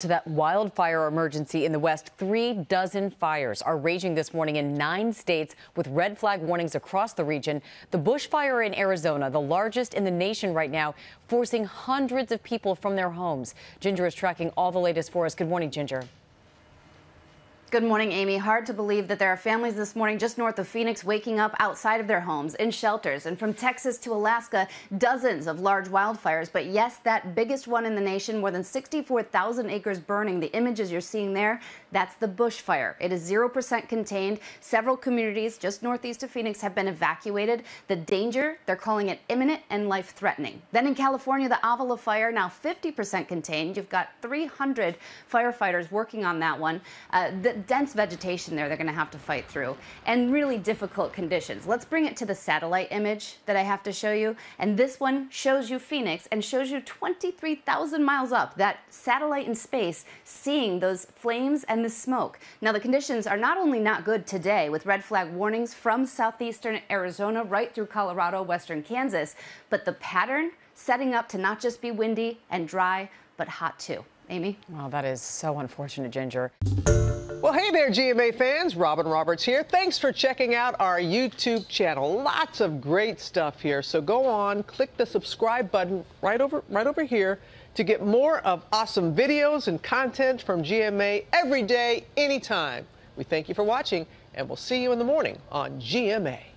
To that wildfire emergency in the West, three dozen fires are raging this morning in nine states with red flag warnings across the region. The bushfire in Arizona, the largest in the nation right now, forcing hundreds of people from their homes. Ginger is tracking all the latest for us. Good morning, Ginger. Good morning, Amy. Hard to believe that there are families this morning just north of Phoenix waking up outside of their homes in shelters. And from Texas to Alaska, dozens of large wildfires. But yes, that biggest one in the nation, more than 64,000 acres burning. The images you're seeing there, that's the bushfire. It is 0% contained. Several communities just northeast of Phoenix have been evacuated. The danger, they're calling it imminent and life threatening. Then in California, the Avila fire, now 50% contained. You've got 300 firefighters working on that one. Uh, dense vegetation there they're going to have to fight through and really difficult conditions. Let's bring it to the satellite image that I have to show you. And this one shows you Phoenix and shows you 23,000 miles up, that satellite in space, seeing those flames and the smoke. Now, the conditions are not only not good today with red flag warnings from southeastern Arizona right through Colorado, western Kansas, but the pattern setting up to not just be windy and dry, but hot too. Amy? Well, that is so unfortunate, Ginger. Well, hey there, GMA fans. Robin Roberts here. Thanks for checking out our YouTube channel. Lots of great stuff here. So go on, click the subscribe button right over right over here to get more of awesome videos and content from GMA every day, anytime. We thank you for watching, and we'll see you in the morning on GMA.